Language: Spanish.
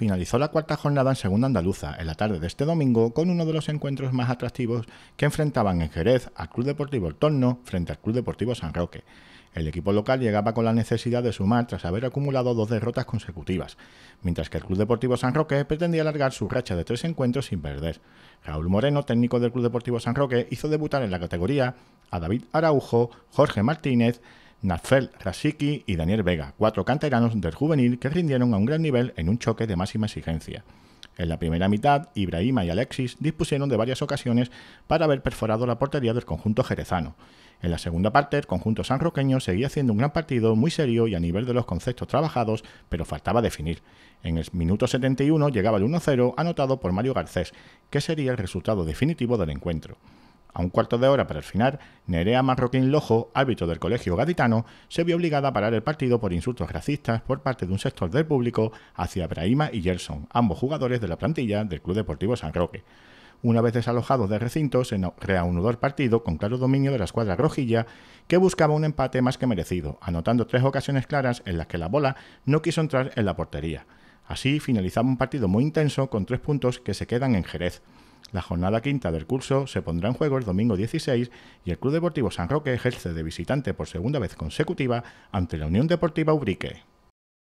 finalizó la cuarta jornada en Segunda Andaluza en la tarde de este domingo con uno de los encuentros más atractivos que enfrentaban en Jerez al Club Deportivo El Torno frente al Club Deportivo San Roque. El equipo local llegaba con la necesidad de sumar tras haber acumulado dos derrotas consecutivas, mientras que el Club Deportivo San Roque pretendía alargar su racha de tres encuentros sin perder. Raúl Moreno, técnico del Club Deportivo San Roque, hizo debutar en la categoría a David Araujo, Jorge Martínez, Nafel, Rasiki y Daniel Vega, cuatro canteranos del juvenil que rindieron a un gran nivel en un choque de máxima exigencia. En la primera mitad, Ibrahima y Alexis dispusieron de varias ocasiones para haber perforado la portería del conjunto jerezano. En la segunda parte, el conjunto sanroqueño seguía haciendo un gran partido muy serio y a nivel de los conceptos trabajados, pero faltaba definir. En el minuto 71 llegaba el 1-0 anotado por Mario Garcés, que sería el resultado definitivo del encuentro. A un cuarto de hora para el final, Nerea Marroquín Lojo, árbitro del colegio gaditano, se vio obligada a parar el partido por insultos racistas por parte de un sector del público hacia Brahima y Gerson, ambos jugadores de la plantilla del Club Deportivo San Roque. Una vez desalojados del recinto, se reanudó el partido con claro dominio de la escuadra rojilla, que buscaba un empate más que merecido, anotando tres ocasiones claras en las que la bola no quiso entrar en la portería. Así finalizaba un partido muy intenso con tres puntos que se quedan en Jerez. La jornada quinta del curso se pondrá en juego el domingo 16 y el Club Deportivo San Roque ejerce de visitante por segunda vez consecutiva ante la Unión Deportiva Ubrique.